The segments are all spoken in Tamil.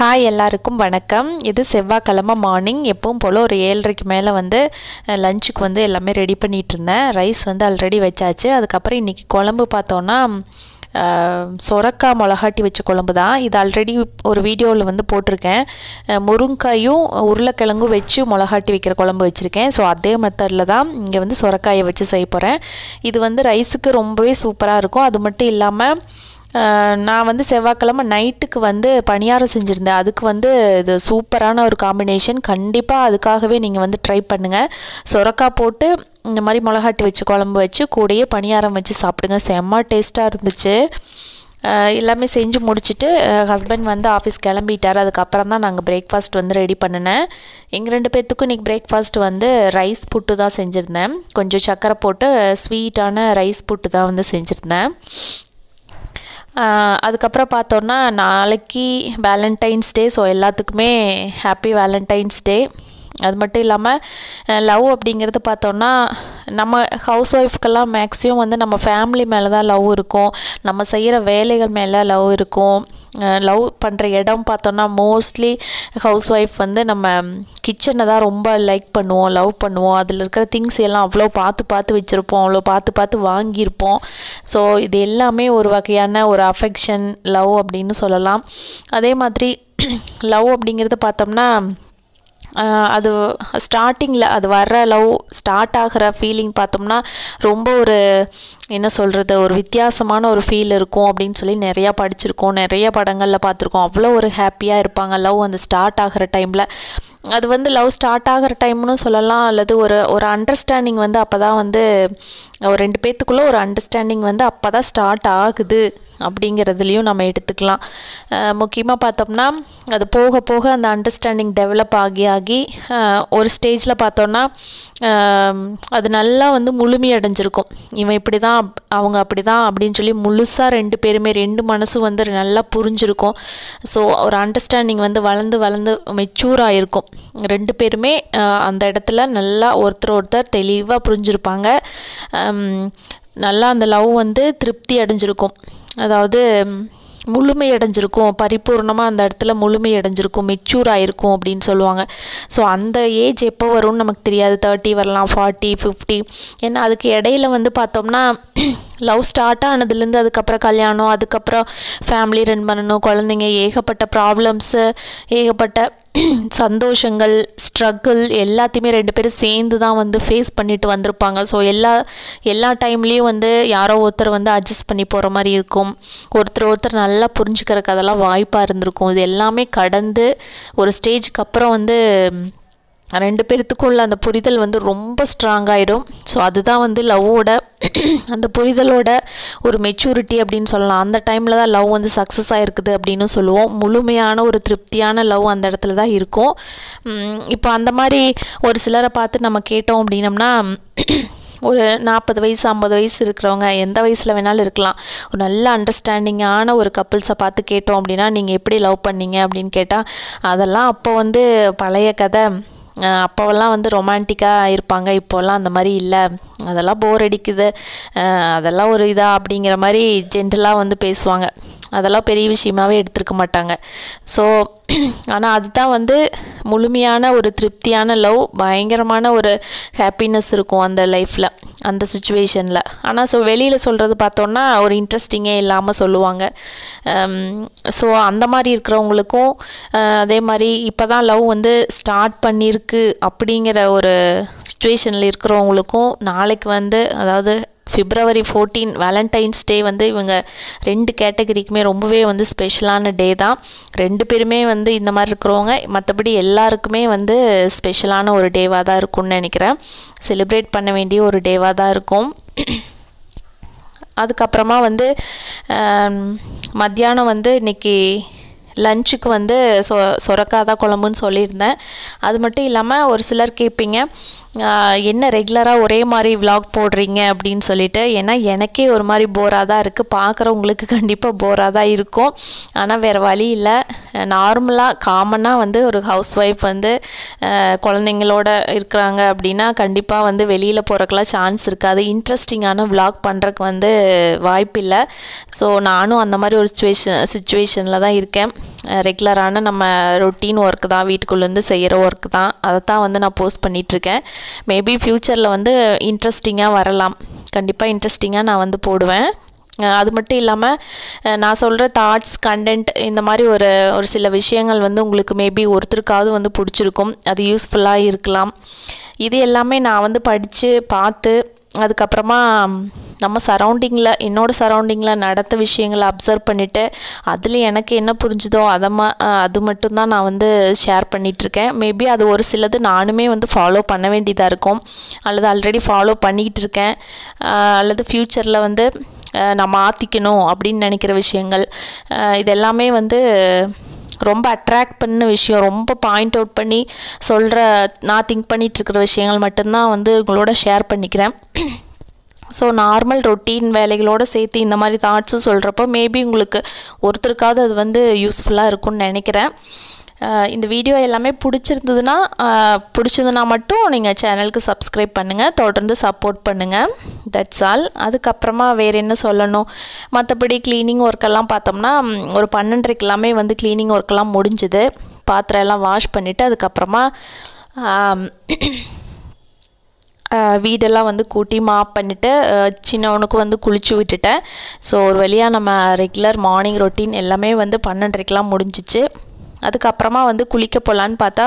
ஹாய் எல்லாருக்கும் வணக்கம் இது செவ்வாய்க்கிழமை மார்னிங் எப்பவும் போல் ஒரு ஏழரைக்கு மேலே வந்து லஞ்சுக்கு வந்து எல்லாமே ரெடி பண்ணிகிட்டு இருந்தேன் ரைஸ் வந்து ஆல்ரெடி வச்சாச்சு அதுக்கப்புறம் இன்றைக்கி குழம்பு பார்த்தோன்னா சொரக்காய் மிளகாட்டி வச்ச குழம்பு தான் இது ஆல்ரெடி ஒரு வீடியோவில் வந்து போட்டிருக்கேன் முருங்காயும் உருளைக்கிழங்கும் வச்சு மிளகாட்டி வைக்கிற குழம்பு வச்சுருக்கேன் ஸோ அதே மெத்தடில் தான் இங்கே வந்து சொரக்காயை வச்சு செய்ய போகிறேன் இது வந்து ரைஸுக்கு ரொம்பவே சூப்பராக இருக்கும் அது மட்டும் இல்லாமல் நான் வந்து செவ்வாய்க்கிழமை நைட்டுக்கு வந்து பணியாரம் செஞ்சுருந்தேன் அதுக்கு வந்து இது சூப்பரான ஒரு காம்பினேஷன் கண்டிப்பாக அதுக்காகவே நீங்கள் வந்து ட்ரை பண்ணுங்கள் சொரக்காய் போட்டு இந்த மாதிரி மிளகாட்டி வச்சு குழம்பு வச்சு கூடையே பணியாரம் வச்சு சாப்பிடுங்க செம்ம டேஸ்ட்டாக இருந்துச்சு எல்லாமே செஞ்சு முடிச்சுட்டு ஹஸ்பண்ட் வந்து ஆஃபீஸ் கிளம்பிட்டார் அதுக்கப்புறம் தான் நாங்கள் பிரேக்ஃபாஸ்ட் வந்து ரெடி பண்ணினேன் எங்கள் ரெண்டு பேர்த்துக்கும் இன்றைக்கி பிரேக்ஃபாஸ்ட் வந்து ரைஸ் புட்டு தான் செஞ்சுருந்தேன் கொஞ்சம் சர்க்கரை போட்டு ஸ்வீட்டான ரைஸ் புட்டு தான் வந்து செஞ்சுருந்தேன் அதுக்கப்புறம் பார்த்தோன்னா நாளைக்கு வேலண்டைன்ஸ் டே ஸோ எல்லாத்துக்குமே ஹாப்பி வேலண்டைன்ஸ் டே அது மட்டும் இல்லாமல் லவ் அப்படிங்கிறது பார்த்தோன்னா நம்ம ஹவுஸ் ஒய்ஃப்க்கெல்லாம் மேக்ஸிமம் வந்து நம்ம ஃபேமிலி மேலே தான் லவ் இருக்கும் நம்ம செய்கிற வேலைகள் மேலே லவ் இருக்கும் லவ் பண்ணுற இடம் பார்த்தோன்னா மோஸ்ட்லி ஹவுஸ் ஒய்ஃப் வந்து நம்ம கிச்சனை தான் ரொம்ப லைக் பண்ணுவோம் லவ் பண்ணுவோம் அதில் இருக்கிற திங்ஸ் எல்லாம் அவ்வளோ பார்த்து பார்த்து வச்சுருப்போம் அவ்வளோ பார்த்து பார்த்து வாங்கியிருப்போம் ஸோ இது எல்லாமே ஒரு வகையான ஒரு அஃபெக்ஷன் லவ் அப்படின்னு சொல்லலாம் அதே மாதிரி லவ் அப்படிங்கிறது பார்த்தோம்னா அது ஸ்டார்டிங்கில் அது வர்ற லவ் ஸ்டார்ட் ஆகிற ஃபீலிங் பார்த்தோம்னா ரொம்ப ஒரு என்ன சொல்கிறது ஒரு வித்தியாசமான ஒரு ஃபீல் இருக்கும் அப்படின்னு சொல்லி நிறையா படிச்சிருக்கோம் நிறைய படங்களில் பார்த்துருக்கோம் அவ்வளோ ஒரு ஹாப்பியாக இருப்பாங்க லவ் அந்த ஸ்டார்ட் ஆகிற டைமில் அது வந்து லவ் ஸ்டார்ட் ஆகிற டைம்னு சொல்லலாம் அல்லது ஒரு ஒரு அண்டர்ஸ்டாண்டிங் வந்து அப்போ தான் வந்து ஒரு ரெண்டு பேர்த்துக்குள்ளே ஒரு அண்டர்ஸ்டாண்டிங் வந்து அப்போ தான் ஸ்டார்ட் ஆகுது அப்படிங்கிறதுலையும் நம்ம எடுத்துக்கலாம் முக்கியமாக பார்த்தோம்னா அது போக போக அந்த அண்டர்ஸ்டாண்டிங் டெவலப் ஆகி ஆகி ஒரு ஸ்டேஜில் பார்த்தோன்னா அது நல்லா வந்து முழுமையடைஞ்சிருக்கும் இவன் இப்படி தான் அவங்க அப்படி தான் அப்படின்னு சொல்லி முழுசாக ரெண்டு பேருமே ரெண்டு மனசும் வந்து நல்லா புரிஞ்சிருக்கும் ஸோ ஒரு அண்டர்ஸ்டாண்டிங் வந்து வளர்ந்து வளர்ந்து மெச்சூர் ஆகிருக்கும் ரெண்டு பேருமே அந்த இடத்துல நல்லா ஒருத்தர் ஒருத்தர் தெளிவாக புரிஞ்சிருப்பாங்க நல்லா அந்த லவ் வந்து திருப்தி அடைஞ்சிருக்கும் அதாவது முழுமை அடைஞ்சிருக்கும் பரிபூர்ணமாக அந்த இடத்துல முழுமை அடைஞ்சிருக்கும் மெச்சூர் ஆகிருக்கும் அப்படின்னு சொல்லுவாங்க ஸோ அந்த ஏஜ் எப்போ வரும்னு நமக்கு தெரியாது தேர்ட்டி வரலாம் ஃபார்ட்டி ஃபிஃப்டி ஏன்னா அதுக்கு இடையில வந்து பார்த்தோம்னா லவ் ஸ்டார்ட் ஆனதுலேருந்து அதுக்கப்புறம் கல்யாணம் அதுக்கப்புறம் ஃபேமிலி ரன் பண்ணணும் குழந்தைங்க ஏகப்பட்ட ப்ராப்ளம்ஸு ஏகப்பட்ட சந்தோஷங்கள் ஸ்ட்ரகிள் எல்லாத்தையுமே ரெண்டு பேரும் சேர்ந்து தான் வந்து ஃபேஸ் பண்ணிட்டு வந்திருப்பாங்க ஸோ எல்லா எல்லா டைம்லேயும் வந்து யாரோ ஒருத்தர் வந்து அட்ஜஸ்ட் பண்ணி போகிற மாதிரி இருக்கும் ஒருத்தர் ஒருத்தர் நல்லா புரிஞ்சுக்கிறக்கு அதெல்லாம் வாய்ப்பாக இருந்திருக்கும் இது எல்லாமே கடந்து ஒரு ஸ்டேஜுக்கு அப்புறம் வந்து ரெண்டு பேர்த்துக்குள்ள அந்த புரிதல் வந்து ரொம்ப ஸ்ட்ராங் ஆகிடும் ஸோ அதுதான் வந்து லவ்வோட அந்த புரிதலோட ஒரு மெச்சூரிட்டி அப்படின்னு சொல்லலாம் அந்த டைமில் தான் லவ் வந்து சக்ஸஸ் ஆகிருக்குது அப்படின்னு சொல்லுவோம் முழுமையான ஒரு திருப்தியான லவ் அந்த இடத்துல தான் இருக்கும் இப்போ அந்த மாதிரி ஒரு சிலரை பார்த்து நம்ம கேட்டோம் அப்படின்னம்னா ஒரு நாற்பது வயசு ஐம்பது வயசு இருக்கிறவங்க எந்த வயசில் வேணாலும் இருக்கலாம் ஒரு நல்ல அண்டர்ஸ்டாண்டிங்கான ஒரு கப்புள்ஸை பார்த்து கேட்டோம் அப்படின்னா நீங்கள் எப்படி லவ் பண்ணீங்க அப்படின்னு கேட்டால் அதெல்லாம் அப்போ வந்து பழைய கதை அப்போவெல்லாம் வந்து ரொமான்டிக்காக இருப்பாங்க இப்போல்லாம் அந்த மாதிரி இல்லை அதெல்லாம் போர் அடிக்குது அதெல்லாம் ஒரு இதாக அப்படிங்கிற மாதிரி ஜென்ரலாக வந்து பேசுவாங்க அதெல்லாம் பெரிய விஷயமாகவே எடுத்துருக்க மாட்டாங்க ஸோ ஆனால் அதுதான் வந்து முழுமையான ஒரு திருப்தியான லவ் பயங்கரமான ஒரு ஹாப்பினஸ் இருக்கும் அந்த லைஃப்பில் அந்த சுச்சுவேஷனில் ஆனால் ஸோ வெளியில் சொல்கிறது பார்த்தோன்னா ஒரு இன்ட்ரெஸ்டிங்கே இல்லாமல் சொல்லுவாங்க ஸோ um, அந்த மாதிரி இருக்கிறவங்களுக்கும் அதே மாதிரி இப்போ தான் லவ் வந்து ஸ்டார்ட் பண்ணியிருக்கு அப்படிங்கிற ஒரு சுச்சுவேஷனில் இருக்கிறவங்களுக்கும் நாளைக்கு வந்து அதாவது ஃபிப்ரவரி ஃபோர்டீன் வேலண்டைன்ஸ் டே வந்து இவங்க ரெண்டு கேட்டகரிக்குமே ரொம்பவே வந்து ஸ்பெஷலான டே தான் ரெண்டு பேருமே வந்து இந்த மாதிரி இருக்கிறவங்க மற்றபடி எல்லாருக்குமே வந்து ஸ்பெஷலான ஒரு டேவாக தான் இருக்கும்னு நினைக்கிறேன் செலிப்ரேட் பண்ண வேண்டிய ஒரு டேவாக தான் இருக்கும் அதுக்கப்புறமா வந்து மத்தியானம் வந்து இன்றைக்கி லஞ்சுக்கு வந்து சொ சொரக்காதான் குழம்புன்னு சொல்லியிருந்தேன் அது மட்டும் இல்லாமல் ஒரு சிலர் கேட்பீங்க என்ன ரெகுலராக ஒரே மாதிரி விலாக் போடுறீங்க அப்படின்னு சொல்லிட்டு ஏன்னா எனக்கே ஒரு மாதிரி போராக தான் இருக்குது பார்க்குறவங்களுக்கு கண்டிப்பாக போராக தான் இருக்கும் ஆனால் வேறு வழி இல்லை நார்மலாக காமனாக வந்து ஒரு ஹவுஸ் ஒய்ஃப் வந்து குழந்தைங்களோட இருக்கிறாங்க அப்படின்னா கண்டிப்பாக வந்து வெளியில் போகிறக்கெல்லாம் சான்ஸ் இருக்காது இன்ட்ரெஸ்டிங்கான விலாக் பண்ணுறக்கு வந்து வாய்ப்பில்லை ஸோ நானும் அந்த மாதிரி ஒரு சுச்சுவேஷன் சுச்சுவேஷனில் தான் இருக்கேன் ரெகுலரான நம்ம ரொட்டீன் ஒர்க்கு தான் வீட்டுக்குள்ளேருந்து செய்கிற ஒர்க்கு தான் அதை தான் வந்து நான் போஸ்ட் பண்ணிகிட்ருக்கேன் மேபி ஃப்யூச்சரில் வந்து இன்ட்ரெஸ்டிங்காக வரலாம் கண்டிப்பாக இன்ட்ரெஸ்டிங்காக நான் வந்து போடுவேன் அது மட்டும் இல்லாமல் நான் சொல்கிற தாட்ஸ் கண்டென்ட் இந்த மாதிரி ஒரு ஒரு சில விஷயங்கள் வந்து உங்களுக்கு மேபி ஒருத்தருக்காவது வந்து பிடிச்சிருக்கும் அது யூஸ்ஃபுல்லாக இருக்கலாம் இது எல்லாமே நான் வந்து படித்து பார்த்து அதுக்கப்புறமா நம்ம சரௌண்டிங்கில் என்னோடய சரௌண்டிங்கில் நடத்த விஷயங்களை அப்சர்வ் பண்ணிவிட்டு அதில் எனக்கு என்ன புரிஞ்சுதோ அதை ம அது மட்டும்தான் நான் வந்து ஷேர் பண்ணிகிட்ருக்கேன் மேபி அது ஒரு சிலது நானுமே வந்து ஃபாலோ பண்ண வேண்டியதாக இருக்கும் அல்லது ஆல்ரெடி ஃபாலோ பண்ணிக்கிட்டு இருக்கேன் அல்லது ஃப்யூச்சரில் வந்து நான் மாற்றிக்கணும் அப்படின்னு நினைக்கிற விஷயங்கள் இதெல்லாமே வந்து ரொம்ப அட்ராக்ட் பண்ண விஷயம் ரொம்ப பாயிண்ட் அவுட் பண்ணி சொல்கிற நான் திங்க் பண்ணிகிட்ருக்கிற விஷயங்கள் மட்டும்தான் வந்து உங்களோட ஷேர் பண்ணிக்கிறேன் ஸோ நார்மல் ரொட்டீன் வேலைகளோடு சேர்த்து இந்த மாதிரி தாட்ஸும் சொல்கிறப்போ மேபி உங்களுக்கு ஒருத்தருக்காவது அது வந்து யூஸ்ஃபுல்லாக இருக்கும்னு நினைக்கிறேன் இந்த வீடியோ எல்லாமே பிடிச்சிருந்ததுன்னா பிடிச்சதுன்னா மட்டும் நீங்கள் சேனலுக்கு சப்ஸ்கிரைப் பண்ணுங்கள் தொடர்ந்து சப்போர்ட் பண்ணுங்கள் தட்ஸ் ஆல் அதுக்கப்புறமா வேறு என்ன சொல்லணும் மற்றபடி க்ளீனிங் ஒர்க்கெல்லாம் பார்த்தோம்னா ஒரு பன்னெண்டரைக்கு எல்லாமே வந்து க்ளீனிங் ஒர்க்கெல்லாம் முடிஞ்சுது பாத்திரம் எல்லாம் வாஷ் பண்ணிவிட்டு அதுக்கப்புறமா வீடெல்லாம் வந்து கூட்டி மாப் பண்ணிவிட்டு சின்னவனுக்கு வந்து குளிச்சு விட்டுட்டேன் ஸோ ஒரு வழியாக நம்ம ரெகுலர் மார்னிங் ரொட்டீன் எல்லாமே வந்து பன்னெண்டரைக்கெலாம் முடிஞ்சிச்சு அதுக்கப்புறமா வந்து குளிக்க போகலான்னு பார்த்தா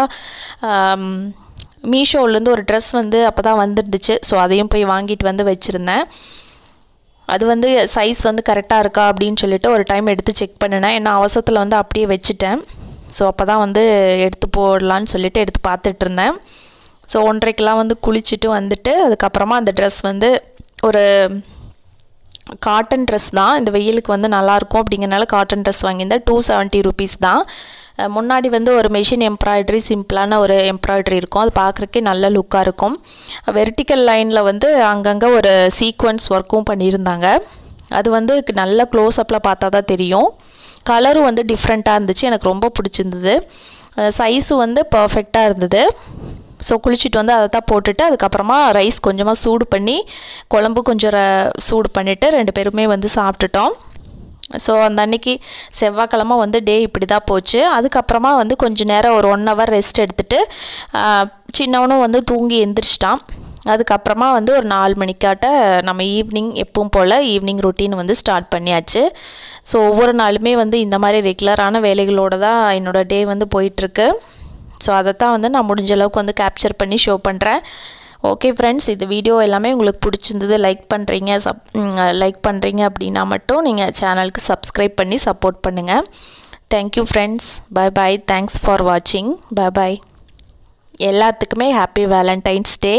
மீஷோலேருந்து ஒரு ட்ரெஸ் வந்து அப்போ தான் வந்துருந்துச்சு ஸோ அதையும் போய் வாங்கிட்டு வந்து வச்சுருந்தேன் அது வந்து சைஸ் வந்து கரெக்டாக இருக்கா அப்படின்னு சொல்லிட்டு ஒரு டைம் எடுத்து செக் பண்ணினேன் ஏன்னா அவசரத்தில் வந்து அப்படியே வச்சுட்டேன் ஸோ அப்போ தான் வந்து எடுத்து போடலான்னு சொல்லிவிட்டு எடுத்து பார்த்துட்டு இருந்தேன் ஸோ ஒன்றைக்கெலாம் வந்து குளிச்சுட்டு வந்துட்டு அதுக்கப்புறமா அந்த ட்ரெஸ் வந்து ஒரு காட்டன் ட்ரெஸ் தான் இந்த வெயிலுக்கு வந்து நல்லாயிருக்கும் அப்படிங்கிறனால காட்டன் ட்ரெஸ் வாங்கியிருந்தேன் டூ செவன்ட்டி ருபீஸ் தான் முன்னாடி வந்து ஒரு மெஷின் எம்ப்ராய்டரி சிம்பிளான ஒரு எம்ப்ராய்டரி இருக்கும் அது பார்க்குறக்கே நல்ல லுக்காக இருக்கும் வெர்டிக்கல் லைனில் வந்து அங்கங்கே ஒரு சீக்வன்ஸ் ஒர்க்கும் பண்ணியிருந்தாங்க அது வந்து நல்ல க்ளோஸ்அப்பில் பார்த்தா தான் தெரியும் கலரும் வந்து டிஃப்ரெண்ட்டாக இருந்துச்சு எனக்கு ரொம்ப பிடிச்சிருந்தது சைஸும் வந்து பர்ஃபெக்டாக இருந்தது ஸோ குளிச்சுட்டு வந்து அதை தான் போட்டுட்டு அதுக்கப்புறமா ரைஸ் கொஞ்சமாக சூடு பண்ணி குழம்பு கொஞ்சம் சூடு பண்ணிவிட்டு ரெண்டு பேருமே வந்து சாப்பிட்டுட்டோம் ஸோ அந்த அன்னைக்கு செவ்வாய்க்கிழமை வந்து டே இப்படி தான் போச்சு அதுக்கப்புறமா வந்து கொஞ்சம் நேரம் ஒரு ஒன் ஹவர் ரெஸ்ட் எடுத்துகிட்டு சின்னவனும் வந்து தூங்கி எந்திரிச்சிட்டான் அதுக்கப்புறமா வந்து ஒரு நாலு மணிக்காட்ட நம்ம ஈவினிங் எப்பவும் போல் ஈவினிங் ரொட்டீன் வந்து ஸ்டார்ட் பண்ணியாச்சு ஸோ ஒவ்வொரு நாளுமே வந்து இந்த மாதிரி ரெகுலரான வேலைகளோடு தான் என்னோடய டே வந்து போயிட்டுருக்கு ஸோ அதை தான் வந்து நான் முடிஞ்ச அளவுக்கு வந்து கேப்சர் பண்ணி ஷோ பண்ணுறேன் ஓகே ஃப்ரெண்ட்ஸ் இது வீடியோ எல்லாமே உங்களுக்கு பிடிச்சிருந்தது லைக் பண்ணுறீங்க சப் லைக் பண்ணுறீங்க அப்படின்னா மட்டும் நீங்கள் சேனலுக்கு சப்ஸ்கிரைப் பண்ணி சப்போர்ட் பண்ணுங்கள் thank you friends bye bye thanks for வாட்சிங் பாய் பாய் எல்லாத்துக்குமே ஹாப்பி வேலண்டைன்ஸ் டே